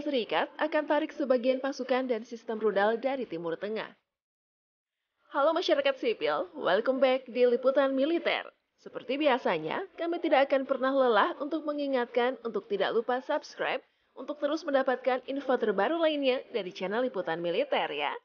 Amerika Serikat akan tarik sebagian pasukan dan sistem rudal dari Timur Tengah. Halo masyarakat sipil, welcome back di Liputan Militer. Seperti biasanya, kami tidak akan pernah lelah untuk mengingatkan untuk tidak lupa subscribe untuk terus mendapatkan info terbaru lainnya dari channel Liputan Militer ya.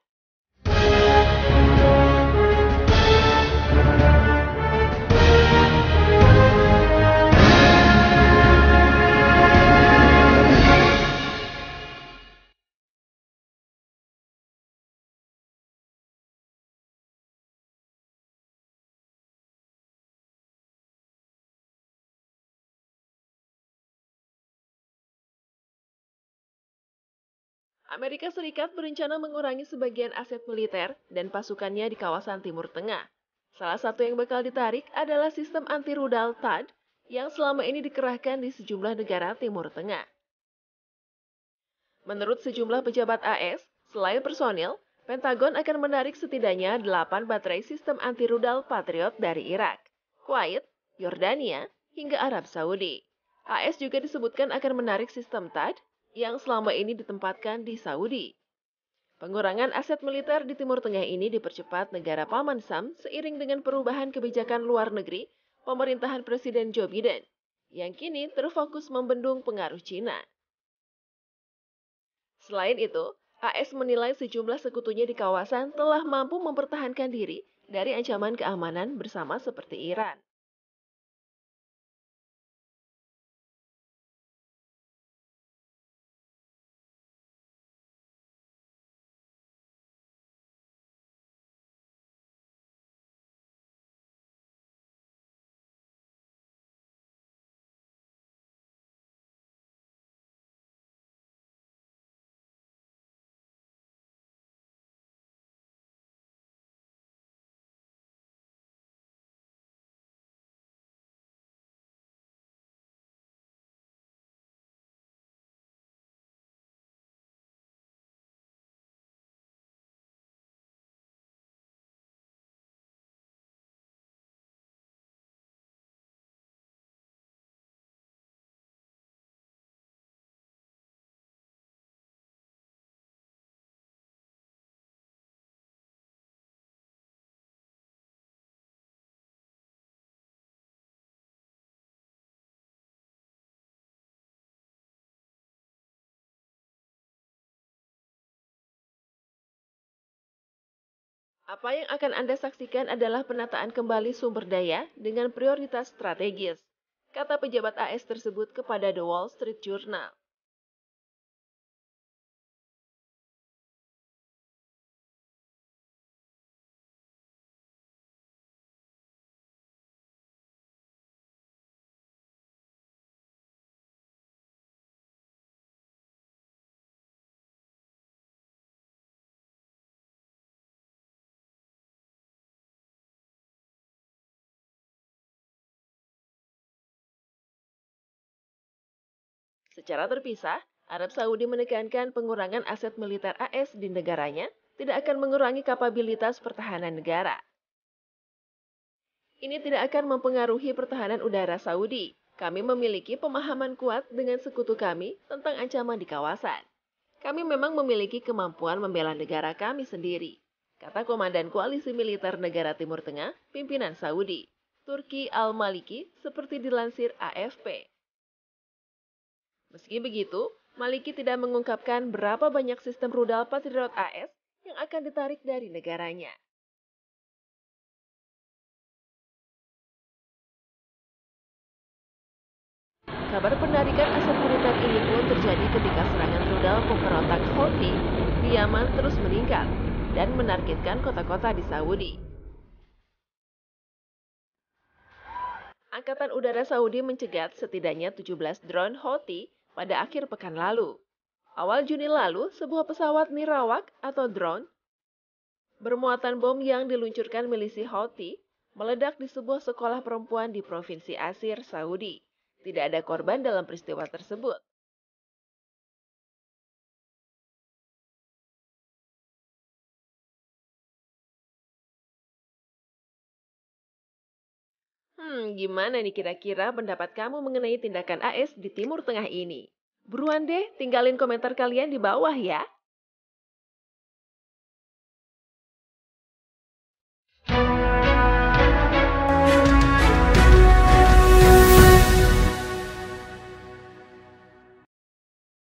Amerika Serikat berencana mengurangi sebagian aset militer dan pasukannya di kawasan Timur Tengah. Salah satu yang bakal ditarik adalah sistem anti-rudal TAD yang selama ini dikerahkan di sejumlah negara Timur Tengah. Menurut sejumlah pejabat AS, selain personil, Pentagon akan menarik setidaknya 8 baterai sistem anti-rudal Patriot dari Irak, Kuwait, Yordania, hingga Arab Saudi. AS juga disebutkan akan menarik sistem TAD yang selama ini ditempatkan di Saudi. Pengurangan aset militer di Timur Tengah ini dipercepat negara Paman Sam seiring dengan perubahan kebijakan luar negeri pemerintahan Presiden Joe Biden yang kini terfokus membendung pengaruh Cina. Selain itu, AS menilai sejumlah sekutunya di kawasan telah mampu mempertahankan diri dari ancaman keamanan bersama seperti Iran. Apa yang akan Anda saksikan adalah penataan kembali sumber daya dengan prioritas strategis, kata pejabat AS tersebut kepada The Wall Street Journal. Secara terpisah, Arab Saudi menekankan pengurangan aset militer AS di negaranya tidak akan mengurangi kapabilitas pertahanan negara. Ini tidak akan mempengaruhi pertahanan udara Saudi. Kami memiliki pemahaman kuat dengan sekutu kami tentang ancaman di kawasan. Kami memang memiliki kemampuan membela negara kami sendiri, kata Komandan Koalisi Militer Negara Timur Tengah, pimpinan Saudi, Turki Al-Maliki, seperti dilansir AFP. Meski begitu, Maliki tidak mengungkapkan berapa banyak sistem rudal Patriot AS yang akan ditarik dari negaranya. Kabar penarikan aset militer ini pun terjadi ketika serangan rudal pemberontak Houthi di Yaman terus meningkat dan menargetkan kota-kota di Saudi. Angkatan Udara Saudi mencegat setidaknya 17 drone Houthi pada akhir pekan lalu. Awal Juni lalu, sebuah pesawat nirawak atau drone bermuatan bom yang diluncurkan milisi Houthi meledak di sebuah sekolah perempuan di Provinsi Asir, Saudi. Tidak ada korban dalam peristiwa tersebut. Hmm, gimana nih kira-kira pendapat kamu mengenai tindakan AS di Timur Tengah ini? Buruan deh, tinggalin komentar kalian di bawah ya.